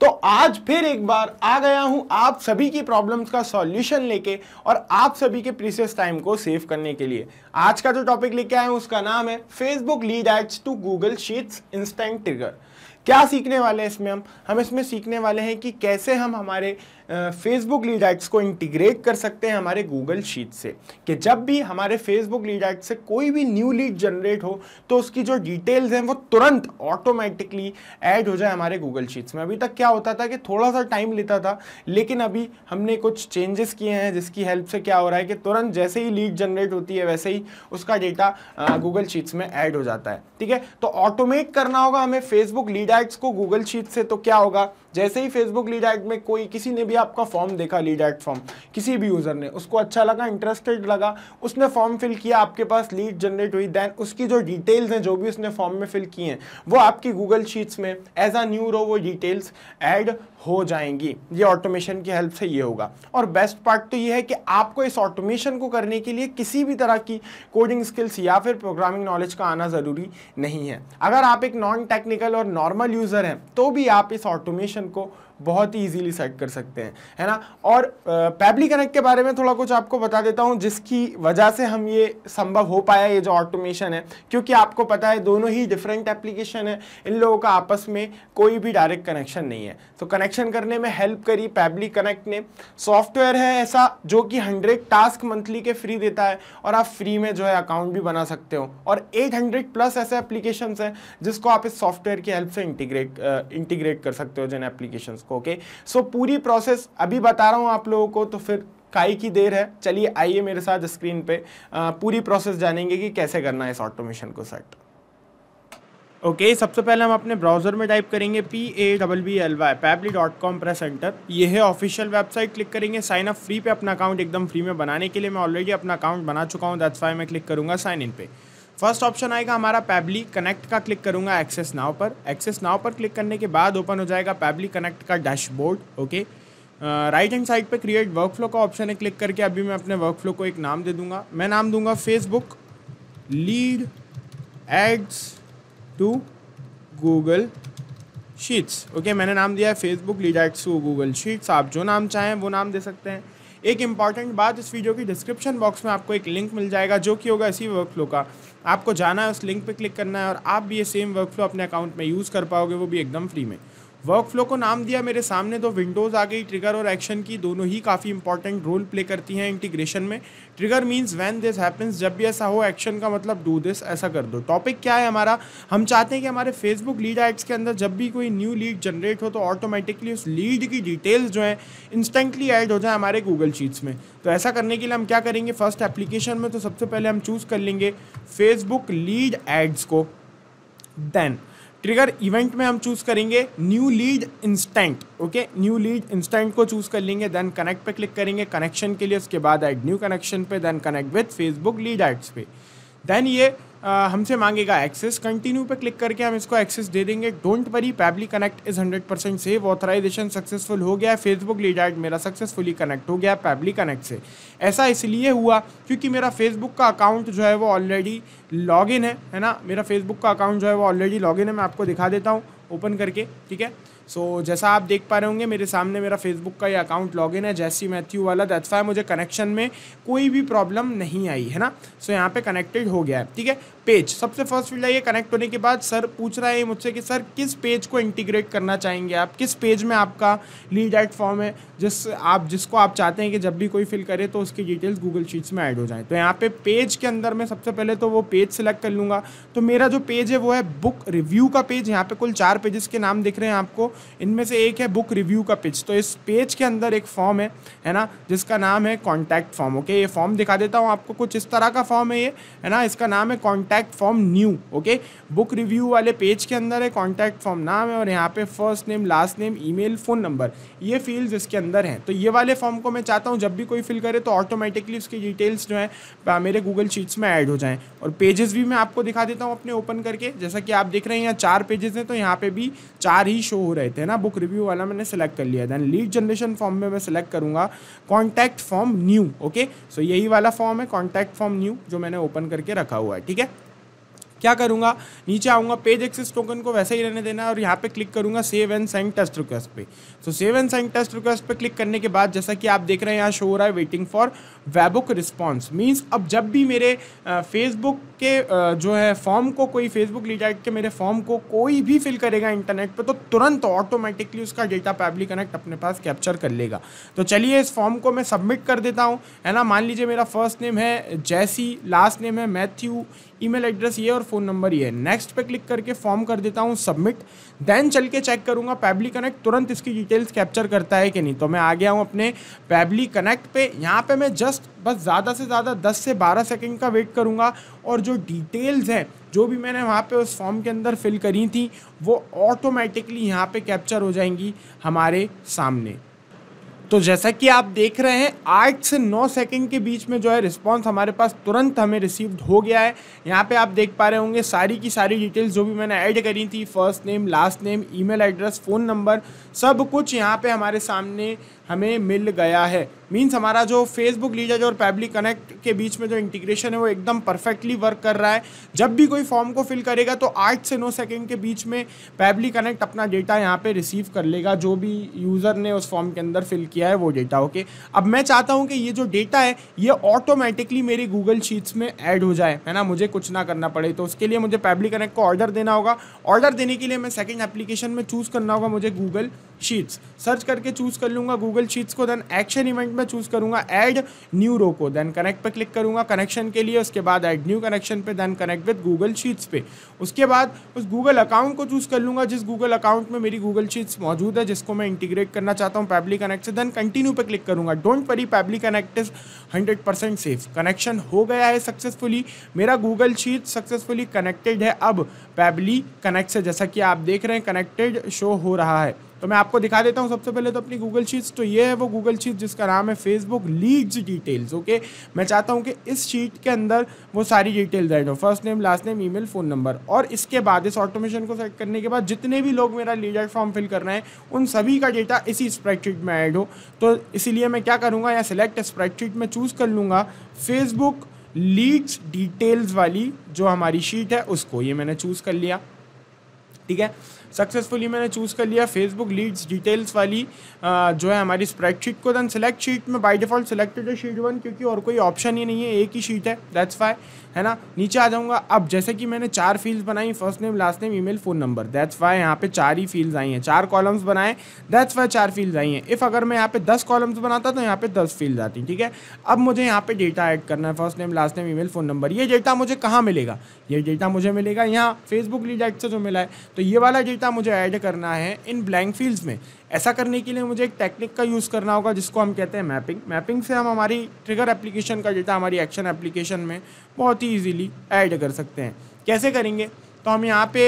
तो आज फिर एक बार आ गया हूं आप सभी की प्रॉब्लम्स का सॉल्यूशन लेके और आप सभी के प्रीसियस टाइम को सेव करने के लिए आज का जो टॉपिक लेके आए हैं उसका नाम है Facebook lead ads to Google Sheets instant trigger क्या सीखने वाले हैं इसमें हम हम इसमें सीखने वाले हैं कि कैसे हम हमारे फेसबुक लीड एक्ट्स को इंटीग्रेट कर सकते हैं हमारे गूगल शीट से कि जब भी हमारे फेसबुक लीड एक्ट से कोई भी न्यू लीड जनरेट हो तो उसकी जो डिटेल्स हैं वो तुरंत ऑटोमेटिकली ऐड हो जाए हमारे गूगल शीट्स में अभी तक क्या होता था कि थोड़ा सा टाइम लेता था लेकिन अभी हमने कुछ चेंजेस किए हैं जिसकी हेल्प से क्या हो रहा है कि तुरंत जैसे ही लीड जनरेट होती है वैसे ही उसका डेटा गूगल शीट्स में ऐड हो जाता है ठीक है तो ऑटोमेट करना होगा हमें फेसबुक लीड एक्ट्स को गूगल शीट से तो क्या होगा जैसे ही फेसबुक लीड एड में कोई किसी ने भी आपका फॉर्म देखा लीड एड फॉर्म किसी भी यूज़र ने उसको अच्छा लगा इंटरेस्टेड लगा उसने फॉर्म फिल किया आपके पास लीड जनरेट हुई देन उसकी जो डिटेल्स हैं जो भी उसने फॉर्म में फिल किए हैं वो आपकी गूगल शीट्स में एज अ न्यू रो वो डिटेल्स एड हो जाएंगी ये ऑटोमेशन की हेल्प से ये होगा और बेस्ट पार्ट तो ये है कि आपको इस ऑटोमेशन को करने के लिए किसी भी तरह की कोडिंग स्किल्स या फिर प्रोग्रामिंग नॉलेज का आना ज़रूरी नहीं है अगर आप एक नॉन टेक्निकल और नॉर्मल यूज़र हैं तो भी आप इस ऑटोमेशन को बहुत ही ईजिली सेट कर सकते हैं है ना और पैबली कनेक्ट के बारे में थोड़ा कुछ आपको बता देता हूँ जिसकी वजह से हम ये संभव हो पाया ये जो ऑटोमेशन है क्योंकि आपको पता है दोनों ही डिफरेंट एप्लीकेशन है इन लोगों का आपस में कोई भी डायरेक्ट कनेक्शन नहीं है तो कनेक्शन करने में हेल्प करी पैबली कनेक्ट ने सॉफ्टवेयर है ऐसा जो कि हंड्रेड टास्क मंथली के फ्री देता है और आप फ्री में जो है अकाउंट भी बना सकते हो और हंड्रेड प्लस ऐसे एप्लीकेशन हैं जिसको आप इस सॉफ्टवेयर की हेल्प से इंटीग्रेट इंटीग्रेट कर सकते हो जिन एप्लीकेशन को ओके सो पूरी प्रोसेस अभी बता रहा हूँ आप लोगों को तो फिर काई की देर है चलिए आइए मेरे साथ स्क्रीन पे आ, पूरी प्रोसेस जानेंगे कि कैसे करना है इस ऑटोमेशन को सेट ओके okay, सबसे पहले हम अपने ब्राउज़र में टाइप करेंगे P A double B L Y Pabbly dot com press enter ये है ऑफिशियल वेबसाइट क्लिक करेंगे साइन अप फ्री पे अपना अकाउंट एकदम फ्री में बनाने के लिए मैं ऑलरेडी अपना अकाउंट बना चुका हूँ दैट्स वाई मैं क्लिक करूँगा साइन इन पे फर्स्ट ऑप्शन आएगा हमारा पैबली कनेक्ट का क्लिक करूंगा एक्सेस नाव पर एक्सेस नाव पर क्लिक करने के बाद ओपन हो जाएगा पैबली कनेक्ट का dashboard okay right hand side पे क्रिएट वर्क फ्लो का ऑप्शन है क्लिक करके अभी मैं अपने वर्क फ्लो को एक नाम दे दूंगा मैं नाम दूंगा Facebook lead ads to Google Sheets okay मैंने नाम दिया है Facebook lead ads to Google Sheets आप जो नाम चाहें वो नाम दे सकते हैं एक इंपॉर्टेंट बात इस वीडियो की डिस्क्रिप्शन बॉक्स में आपको एक लिंक मिल जाएगा जो कि होगा इसी वर्क फ्लो का आपको जाना है उस लिंक पर क्लिक करना है और आप भी ये सेम वर्कफ्लो अपने अकाउंट में यूज़ कर पाओगे वो भी एकदम फ्री में वर्क फ्लो को नाम दिया मेरे सामने दो विंडोज़ आ गई ट्रिगर और एक्शन की दोनों ही काफ़ी इंपॉर्टेंट रोल प्ले करती हैं इंटीग्रेशन में trigger means when this happens जब भी ऐसा हो एक्शन का मतलब डू दिस ऐसा कर दो टॉपिक क्या है हमारा हम चाहते हैं कि हमारे फेसबुक लीड एड्स के अंदर जब भी कोई न्यू लीड जनरेट हो तो ऑटोमेटिकली उस लीड की डिटेल्स जो हैं इंस्टेंटली एड हो जाए हमारे गूगल शीट्स में तो ऐसा करने के लिए हम क्या करेंगे फर्स्ट एप्लीकेशन में तो सबसे पहले हम चूज़ कर लेंगे फेसबुक लीड एड्स को देन ट्रिगर इवेंट में हम चूज करेंगे new lead instant okay new lead instant को चूज कर लेंगे देन कनेक्ट पे क्लिक करेंगे कनेक्शन के लिए उसके बाद एड न्यू कनेक्शन पे then connect with Facebook lead ads पे देन ये हमसे मांगेगा एक्सेस कंटिन्यू पे क्लिक करके हम इसको एक्सेस दे देंगे don't worry Pabbly Connect is hundred percent safe authorization successful हो गया है फेसबुक लीड एड मेरा सक्सेसफुली कनेक्ट हो गया पैबली कनेक्ट से ऐसा इसलिए हुआ क्योंकि मेरा फेसबुक का अकाउंट जो है वो ऑलरेडी लॉग है है ना मेरा फेसबुक का अकाउंट जो है वो ऑलरेडी लॉग है मैं आपको दिखा देता हूँ ओपन करके ठीक है सो so, जैसा आप देख पा रहे होंगे मेरे सामने मेरा फेसबुक का ये अकाउंट लॉगिन है जैसी मैथ्यू वाला दैट्स वाई मुझे कनेक्शन में कोई भी प्रॉब्लम नहीं आई है ना सो so, यहाँ पे कनेक्टेड हो गया है ठीक है पेज सबसे फर्स्ट फील्ड ये कनेक्ट होने के बाद सर पूछ रहा है मुझसे कि सर किस पेज को इंटीग्रेट करना चाहेंगे आप किस पेज में आपका लीड एट फॉर्म है जिस आप जिसको आप चाहते हैं कि जब भी कोई फिल करे तो उसकी डिटेल्स गूगल शीट्स में ऐड हो जाए तो यहाँ पे पेज के अंदर मैं सबसे पहले तो वो पेज सेलेक्ट कर लूँगा तो मेरा जो पेज है वो है बुक रिव्यू का पेज यहाँ पे कुल चार पेजेस के नाम दिख रहे हैं आपको इनमें से एक है बुक रिव्यू का पिच तो इस पेज के अंदर एक फॉर्म है है ना जिसका नाम है कॉन्टैक्ट फॉर्म ओके ये फॉर्म दिखा देता हूँ आपको कुछ इस तरह का फॉर्म है ये है ना इसका नाम है contact form new okay book review वाले पेज के अंदर है कॉन्टैक्ट फॉर्म नाम है और यहाँ पे first name last name e phone number ये फील्ड इसके अंदर हैं तो ये वाले फॉर्म को मैं चाहता हूँ जब भी कोई फिल करे तो ऑटोमेटिकली उसकी डिटेल्स जो है मेरे गूगल शीट्स में ऐड हो जाएँ और पेजेस भी मैं आपको दिखा देता हूँ अपने ओपन करके जैसा कि आप देख रहे हैं यहाँ चार पेजेस हैं तो यहाँ पे भी चार ही शो हो रहे हैं गए थे ना बुक रिव्यू वाला मैंने सेलेक्ट कर लिया देन लीड जनरेशन फॉर्म में मैं सेलेक्ट करूंगा contact form new okay so यही वाला फॉर्म है कॉन्टैक्ट फॉर्म न्यू जो मैंने ओपन करके रखा हुआ है ठीक है क्या करूंगा नीचे आऊंगा पेज एक्सेस टोकन को वैसे ही रहने देना है और यहाँ पे क्लिक करूंगा save and send test request पे तो save and send test request पे क्लिक करने के बाद जैसा कि आप देख रहे हैं यहाँ शो हो रहा है waiting for webhook response means अब जब भी मेरे फेसबुक के जो है फॉर्म को कोई फेसबुक रिडायरेक्ट के मेरे फॉर्म को कोई भी फिल करेगा इंटरनेट पे तो तुरंत ऑटोमेटिकली उसका डेटा पैबली कनेक्ट अपने पास कैप्चर कर लेगा तो चलिए इस फॉर्म को मैं सबमिट कर देता हूँ है ना मान लीजिए मेरा फर्स्ट नेम है जैसी लास्ट नेम है मैथ्यू ईमेल एड्रेस ये और फ़ोन नंबर ये नेक्स्ट पे क्लिक करके फॉर्म कर देता हूँ सबमिट देन चल के चेक करूँगा पैबली कनेक्ट तुरंत इसकी डिटेल्स कैप्चर करता है कि नहीं तो मैं आ गया हूँ अपने पैबली कनेक्ट पे यहाँ पे मैं जस्ट बस ज़्यादा से ज़्यादा 10 से 12 सेकंड का वेट करूँगा और जो डिटेल्स हैं जो भी मैंने वहाँ पे उस फॉर्म के अंदर फिल करी थी वो ऑटोमेटिकली यहाँ पे कैप्चर हो जाएंगी हमारे सामने तो जैसा कि आप देख रहे हैं आठ से नौ सेकंड के बीच में जो है रिस्पांस हमारे पास तुरंत हमें रिसीव्ड हो गया है यहाँ पे आप देख पा रहे होंगे सारी की सारी डिटेल्स जो भी मैंने ऐड करी थी first name last name email address phone number सब कुछ यहाँ पे हमारे सामने हमें मिल गया है मीन्स हमारा जो फेसबुक जो और पैबली कनेक्ट के बीच में जो इंटीग्रेशन है वो एकदम परफेक्टली वर्क कर रहा है जब भी कोई फॉर्म को फिल करेगा तो आठ से नौ सेकेंड के बीच में पैबली कनेक्ट अपना डेटा यहाँ पर रिसीव कर लेगा जो भी यूज़र ने उस फॉर्म के अंदर फिल किया किया है वो डेटा ओके अब मैं चाहता हूँ कि ये जो डेटा है ये ऑटोमेटिकली मेरी गूगल शीट्स में ऐड हो जाए है ना मुझे कुछ ना करना पड़े तो उसके लिए मुझे पैबली कनेक्ट को ऑर्डर देना होगा ऑर्डर देने के लिए मैं सेकेंड एप्लीकेशन में चूज़ करना होगा मुझे गूगल शीट्स सर्च करके चूज कर लूँगा गूगल शीट्स को देन एक्शन इवेंट में चूज करूँगा ऐड न्यू रो को देन कनेक्ट पे क्लिक करूंगा कनेक्शन के लिए उसके बाद ऐड न्यू कनेक्शन पे then connect with Google Sheets पे उसके बाद उस गूगल अकाउंट को चूज कर लूँगा जिस गूगल अकाउंट में मेरी गूगल शीट्स मौजूद है जिसको मैं इंटीग्रेट करना चाहता हूँ पैबली कनेक्ट से देन कंटिन्यू पे क्लिक करूँगा don't worry Pabbly Connect is hundred percent safe connection हो गया है सक्सेसफुली मेरा गूगल शीट सक्सेसफुली कनेक्टेड है अब पैबली कनेक्ट से जैसा कि आप देख रहे हैं कनेक्टेड शो हो रहा है तो मैं आपको दिखा देता हूँ सबसे पहले तो अपनी गूगल शीट्स तो ये है वो गूगल शीट जिसका नाम है फेसबुक लीड्स डिटेल्स ओके मैं चाहता हूँ कि इस शीट के अंदर वो सारी डिटेल्स ऐड हो first name last name email phone number और इसके बाद इस ऑटोमेशन को सेट करने के बाद जितने भी लोग मेरा लीडर फॉर्म फिल कर रहे हैं उन सभी का डेटा इसी स्प्रेडशीट में ऐड हो तो इसीलिए मैं क्या करूँगा या सिलेक्ट स्प्रेडशीट में चूज़ कर लूँगा फेसबुक लीड्स डिटेल्स वाली जो हमारी शीट है उसको ये मैंने चूज़ कर लिया ठीक है सक्सेसफुली मैंने चूज़ कर लिया फेसबुक लीड्स डिटेल्स वाली आ, जो है हमारी स्प्रेडशीट को देन सेलेक्ट शीट में बाई डिफॉल्ट सेलेक्टेड है शीट वन क्योंकि और कोई ऑप्शन ही नहीं है एक ही शीट है दैट्स वाई है ना नीचे आ जाऊँगा अब जैसे कि मैंने चार फील्ड बनाई first name last name email phone number that's why यहाँ पे चार ही फील्ड आई हैं चार कॉलम्स बनाए दैट्स वाई चार फील्ड आई हैं इफ़ अगर मैं यहाँ पे दस कॉलम्स बनाता तो यहाँ पे दस फील्ड आती ठीक है अब मुझे यहाँ पे डेटा ऐड करना है first name last name email phone number ये डेटा मुझे कहाँ मिलेगा ये डेटा मुझे मिलेगा यहाँ फेसबुक लीड एक्ट से जो मिला है तो ये वाला डेटा मुझे ऐड करना है इन ब्लैंक फील्ड्स में ऐसा करने के लिए मुझे एक टेक्निक का यूज़ करना होगा जिसको हम कहते हैं मैपिंग मैपिंग से हम हमारी ट्रिगर एप्लीकेशन का डेटा हमारी एक्शन एप्लीकेशन में बहुत ही ईजीली ऐड कर सकते हैं कैसे करेंगे तो हम यहाँ पे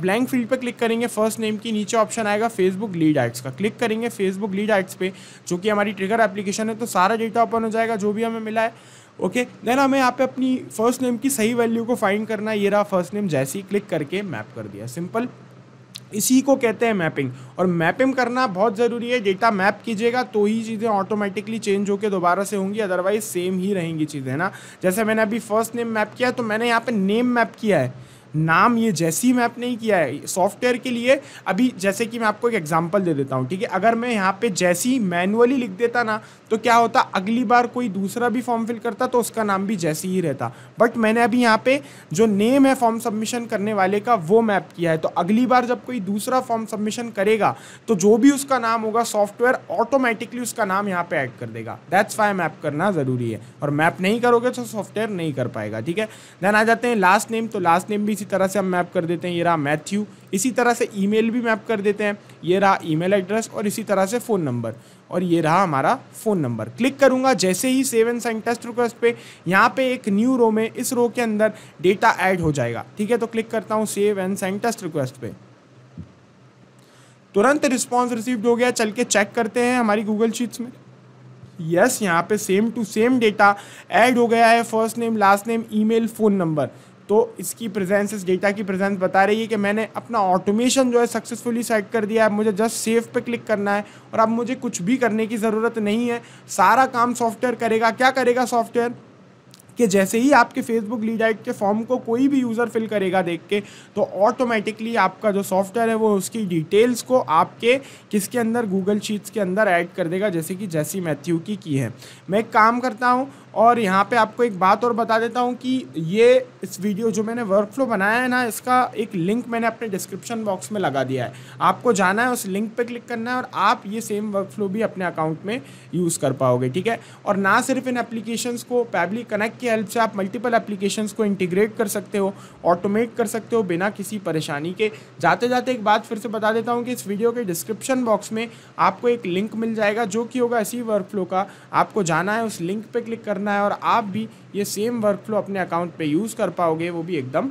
ब्लैंक फील्ड पे क्लिक करेंगे फर्स्ट नेम के नीचे ऑप्शन आएगा फेसबुक लीड एड्स का क्लिक करेंगे फेसबुक लीड एड्स पे जो कि हमारी ट्रिगर एप्लीकेशन है तो सारा डेटा ओपन हो जाएगा जो भी हमें मिला है ओके देन हमें यहाँ पे अपनी फर्स्ट नेम की सही वैल्यू को फाइंड करना ये रहा फर्स्ट नेम जैसे ही क्लिक करके मैप कर दिया सिंपल इसी को कहते हैं मैपिंग और मैपिंग करना बहुत ज़रूरी है डेटा मैप कीजिएगा तो ही चीज़ें ऑटोमेटिकली चेंज होकर दोबारा से होंगी अदरवाइज सेम ही रहेंगी चीज़ें ना जैसे मैंने अभी फर्स्ट नेम मैप किया तो मैंने यहाँ पे नेम मैप किया है नाम ये जैसी मैप नहीं किया है सॉफ्टवेयर के लिए अभी जैसे कि मैं आपको एक एग्जाम्पल दे देता हूँ ठीक है अगर मैं यहाँ पे जैसी मैनुअली लिख देता ना तो क्या होता अगली बार कोई दूसरा भी फॉर्म फिल करता तो उसका नाम भी जैसी ही रहता बट मैंने अभी यहाँ पे जो नेम है फॉर्म सबमिशन करने वाले का वो मैप किया है तो अगली बार जब कोई दूसरा फॉर्म सबमिशन करेगा तो जो भी उसका नाम होगा सॉफ्टवेयर ऑटोमेटिकली उसका नाम यहाँ पे ऐड कर देगा दैट्स वाई मैप करना ज़रूरी है और मैप नहीं करोगे तो सॉफ्टवेयर नहीं कर पाएगा ठीक है देन आ जाते हैं लास्ट नेम तो लास्ट नेम भी इसी तरह से हम मैप कर देते हैं ये रहा मैथ्यू इसी तरह से ईमेल भी मैप कर देते हैं ये रहा ईमेल एड्रेस और इसी तरह से फ़ोन नंबर और ये रहा हमारा फ़ोन नंबर क्लिक करूंगा जैसे ही सेवन साइन टेस्ट रिक्वेस्ट पे यहाँ पे एक न्यू रो में इस रो के अंदर डेटा ऐड हो जाएगा ठीक है तो क्लिक करता हूँ save and send test request पे तुरंत रिस्पॉन्स रिसीव्ड हो गया चल के चेक करते हैं हमारी गूगल शीट्स में यस yes, यहाँ पे same to same data add हो गया है first name last name email phone number तो इसकी प्रेजेंस इस डेटा की प्रेजेंस बता रही है कि मैंने अपना ऑटोमेशन जो है सक्सेसफुली सेट कर दिया है मुझे जस्ट सेव पे क्लिक करना है और अब मुझे कुछ भी करने की ज़रूरत नहीं है सारा काम सॉफ्टवेयर करेगा क्या करेगा सॉफ्टवेयर कि जैसे ही आपके फेसबुक लीड आइट के फॉर्म को कोई भी यूज़र फिल करेगा देख के तो ऑटोमेटिकली आपका जो सॉफ्टवेयर है वो उसकी डिटेल्स को आपके किसके अंदर गूगल शीट्स के अंदर ऐड कर देगा जैसे कि जैसी मैथ्यू की की है मैं एक काम करता हूँ और यहाँ पे आपको एक बात और बता देता हूँ कि ये इस वीडियो जो मैंने वर्क फ्लो बनाया है ना इसका एक लिंक मैंने अपने डिस्क्रिप्शन बॉक्स में लगा दिया है आपको जाना है उस लिंक पे क्लिक करना है और आप ये सेम वर्क फ्लो भी अपने अकाउंट में यूज़ कर पाओगे ठीक है और ना सिर्फ इन एप्लीकेशंस को पैबली कनेक्ट की हेल्प से आप मल्टीपल एप्लीकेशन को इंटीग्रेट कर सकते हो ऑटोमेट कर सकते हो बिना किसी परेशानी के जाते जाते एक बात फिर से बता देता हूँ कि इस वीडियो के डिस्क्रिप्शन बॉक्स में आपको एक लिंक मिल जाएगा जो कि होगा इसी वर्क फ्लो का आपको जाना है उस लिंक पर क्लिक करना करना है और आप भी ये सेम वर्क फ्लो अपने अकाउंट पे यूज़ कर पाओगे वो भी एकदम